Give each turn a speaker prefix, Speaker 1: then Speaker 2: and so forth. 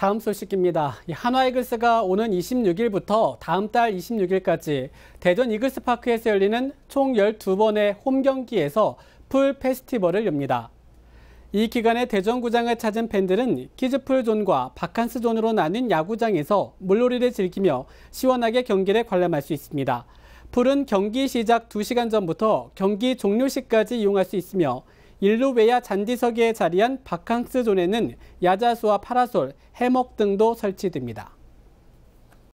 Speaker 1: 다음 소식입니다. 한화 이글스가 오는 26일부터 다음 달 26일까지 대전 이글스 파크에서 열리는 총 12번의 홈 경기에서 풀 페스티벌을 엽니다. 이 기간에 대전구장을 찾은 팬들은 키즈풀존과 바캉스존으로 나뉜 야구장에서 물놀이를 즐기며 시원하게 경기를 관람할 수 있습니다. 풀은 경기 시작 2시간 전부터 경기 종료 시까지 이용할 수 있으며 일루베야 잔디서기에 자리한 바캉스 존에는 야자수와 파라솔, 해먹 등도 설치됩니다.